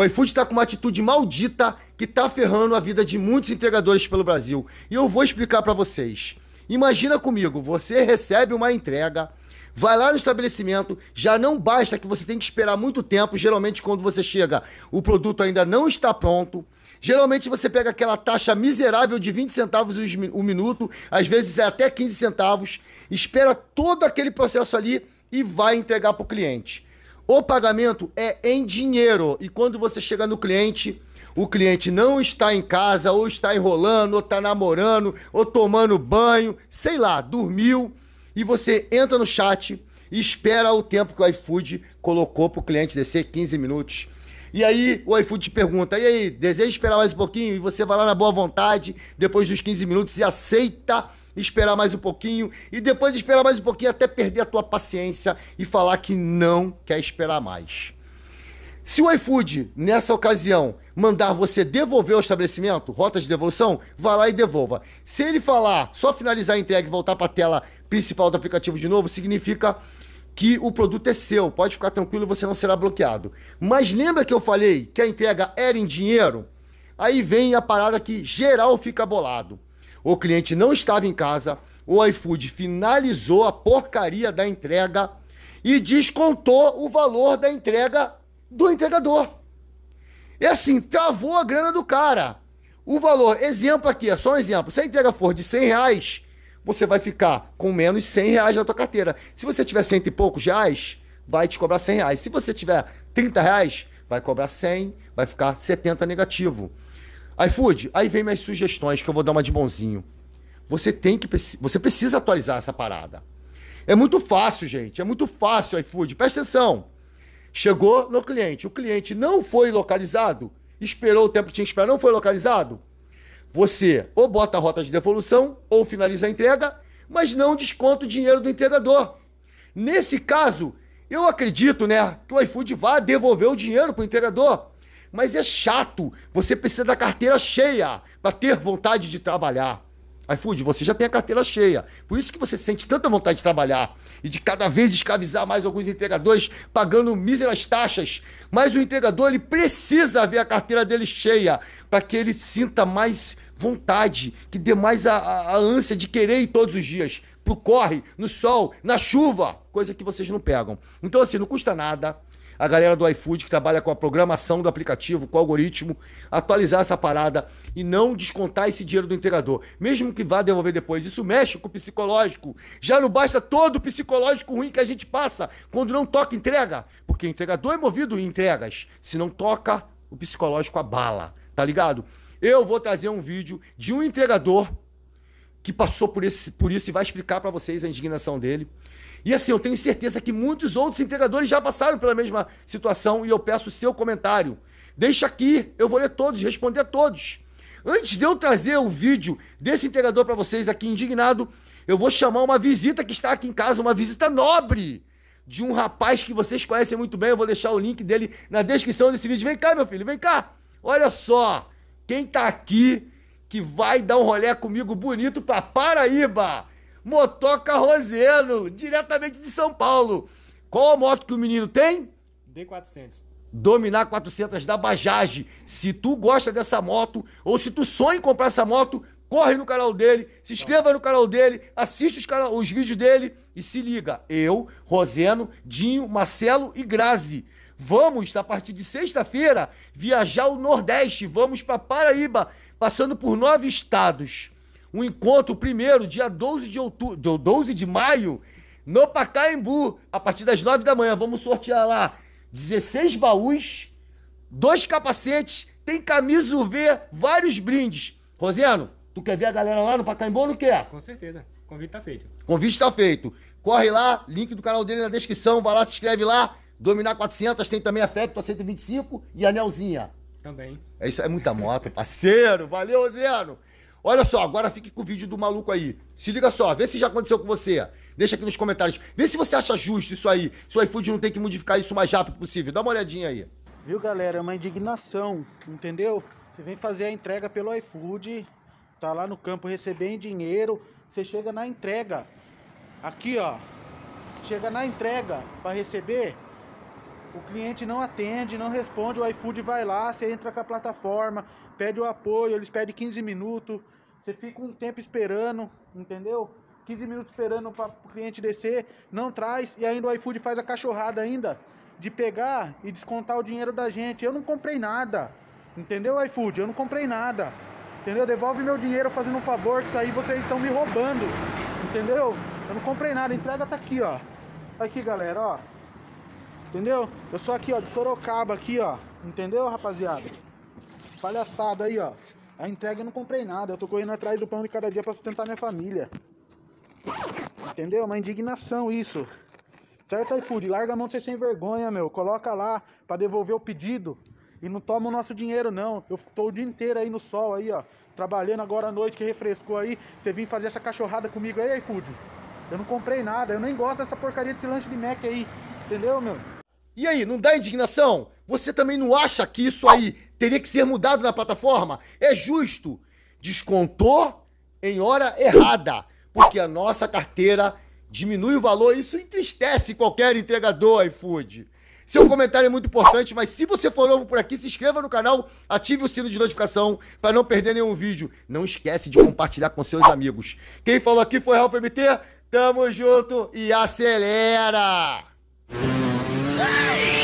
O iFood está com uma atitude maldita que está ferrando a vida de muitos entregadores pelo Brasil. E eu vou explicar para vocês. Imagina comigo, você recebe uma entrega, vai lá no estabelecimento, já não basta que você tem que esperar muito tempo, geralmente quando você chega, o produto ainda não está pronto. Geralmente você pega aquela taxa miserável de 20 centavos o minuto, às vezes é até 15 centavos, espera todo aquele processo ali e vai entregar para o cliente. O pagamento é em dinheiro e quando você chega no cliente, o cliente não está em casa, ou está enrolando, ou está namorando, ou tomando banho, sei lá, dormiu, e você entra no chat e espera o tempo que o iFood colocou para o cliente descer 15 minutos. E aí o iFood te pergunta: e aí, deseja esperar mais um pouquinho? E você vai lá na boa vontade, depois dos 15 minutos, e aceita esperar mais um pouquinho e depois esperar mais um pouquinho até perder a tua paciência e falar que não quer esperar mais. Se o iFood, nessa ocasião, mandar você devolver ao estabelecimento, rota de devolução, vá lá e devolva. Se ele falar só finalizar a entrega e voltar para a tela principal do aplicativo de novo, significa que o produto é seu, pode ficar tranquilo, você não será bloqueado. Mas lembra que eu falei que a entrega era em dinheiro? Aí vem a parada que geral fica bolado o cliente não estava em casa, o iFood finalizou a porcaria da entrega e descontou o valor da entrega do entregador. E assim, travou a grana do cara. O valor, exemplo aqui, é só um exemplo. Se a entrega for de 100 reais, você vai ficar com menos 100 reais na tua carteira. Se você tiver cento e poucos reais, vai te cobrar 100 reais. Se você tiver 30 reais, vai cobrar 100, vai ficar 70 negativo iFood, aí vem minhas sugestões que eu vou dar uma de bonzinho. Você tem que você precisa atualizar essa parada. É muito fácil, gente. É muito fácil iFood. Presta atenção. Chegou no cliente, o cliente não foi localizado, esperou o tempo que tinha que esperar, não foi localizado. Você ou bota a rota de devolução ou finaliza a entrega, mas não desconta o dinheiro do entregador. Nesse caso, eu acredito, né, que o iFood vá devolver o dinheiro para o entregador. Mas é chato. Você precisa da carteira cheia para ter vontade de trabalhar. iFood, você já tem a carteira cheia. Por isso que você sente tanta vontade de trabalhar e de cada vez escravizar mais alguns entregadores, pagando míseras taxas. Mas o entregador ele precisa ver a carteira dele cheia para que ele sinta mais vontade, que dê mais a, a, a ânsia de querer ir todos os dias pro corre, no sol, na chuva, coisa que vocês não pegam. Então assim, não custa nada a galera do iFood que trabalha com a programação do aplicativo, com o algoritmo, atualizar essa parada e não descontar esse dinheiro do entregador, mesmo que vá devolver depois. Isso mexe com o psicológico. Já não basta todo o psicológico ruim que a gente passa quando não toca entrega, porque entregador é movido em entregas. Se não toca, o psicológico abala, tá ligado? Eu vou trazer um vídeo de um entregador que passou por, esse, por isso e vai explicar para vocês a indignação dele. E assim, eu tenho certeza que muitos outros integradores já passaram pela mesma situação e eu peço o seu comentário. Deixa aqui, eu vou ler todos, responder a todos. Antes de eu trazer o vídeo desse integrador para vocês aqui indignado, eu vou chamar uma visita que está aqui em casa, uma visita nobre de um rapaz que vocês conhecem muito bem. Eu vou deixar o link dele na descrição desse vídeo. Vem cá, meu filho, vem cá. Olha só, quem tá aqui que vai dar um rolé comigo bonito para Paraíba. Motoca Roseno, diretamente de São Paulo. Qual a moto que o menino tem? D400. Dominar 400 da Bajaj. Se tu gosta dessa moto, ou se tu sonha em comprar essa moto, corre no canal dele, se inscreva no canal dele, assiste os, canal, os vídeos dele e se liga. Eu, Roseno, Dinho, Marcelo e Grazi. Vamos, a partir de sexta-feira, viajar o Nordeste. Vamos para Paraíba, passando por nove estados um encontro primeiro, dia 12 de, outubro, 12 de maio, no Pacaembu, a partir das 9 da manhã. Vamos sortear lá 16 baús, dois capacetes, tem camisa UV, vários brindes. Roseno, tu quer ver a galera lá no Pacaembu ou não quer? Com certeza. Convite tá feito. Convite tá feito. Corre lá, link do canal dele na descrição, vai lá, se inscreve lá. Dominar 400, tem também a Fecto, 125 e a Nelzinha. Também. É isso, é muita moto, parceiro. Valeu, Roseno. Olha só, agora fique com o vídeo do maluco aí. Se liga só, vê se já aconteceu com você. Deixa aqui nos comentários. Vê se você acha justo isso aí. Se o iFood não tem que modificar isso o mais rápido possível. Dá uma olhadinha aí. Viu, galera? É uma indignação, entendeu? Você vem fazer a entrega pelo iFood, tá lá no campo recebendo dinheiro, você chega na entrega. Aqui, ó. Chega na entrega para receber, o cliente não atende, não responde, o iFood vai lá, você entra com a plataforma, pede o apoio, eles pedem 15 minutos, você fica um tempo esperando, entendeu? 15 minutos esperando para o cliente descer, não traz, e ainda o iFood faz a cachorrada ainda de pegar e descontar o dinheiro da gente. Eu não comprei nada, entendeu, iFood? Eu não comprei nada, entendeu? Devolve meu dinheiro fazendo um favor, que isso aí vocês estão me roubando, entendeu? Eu não comprei nada, a entrega tá aqui, ó. Aqui, galera, ó. Entendeu? Eu sou aqui, ó, de Sorocaba aqui, ó. Entendeu, rapaziada? Palhaçada aí, ó. A entrega eu não comprei nada. Eu tô correndo atrás do pão de cada dia pra sustentar minha família. Entendeu? Uma indignação isso. Certo, iFood? Larga a mão de ser sem vergonha, meu. Coloca lá pra devolver o pedido. E não toma o nosso dinheiro, não. Eu tô o dia inteiro aí no sol, aí, ó. Trabalhando agora à noite que refrescou aí. Você vem fazer essa cachorrada comigo aí, iFood? Eu não comprei nada. Eu nem gosto dessa porcaria desse lanche de Mac aí. Entendeu, meu? E aí, não dá indignação? Você também não acha que isso aí teria que ser mudado na plataforma? É justo. Descontou em hora errada, porque a nossa carteira diminui o valor, isso entristece qualquer entregador iFood. Seu comentário é muito importante, mas se você for novo por aqui, se inscreva no canal, ative o sino de notificação para não perder nenhum vídeo. Não esquece de compartilhar com seus amigos. Quem falou aqui foi Ralph MT. Tamo junto e acelera! Hey!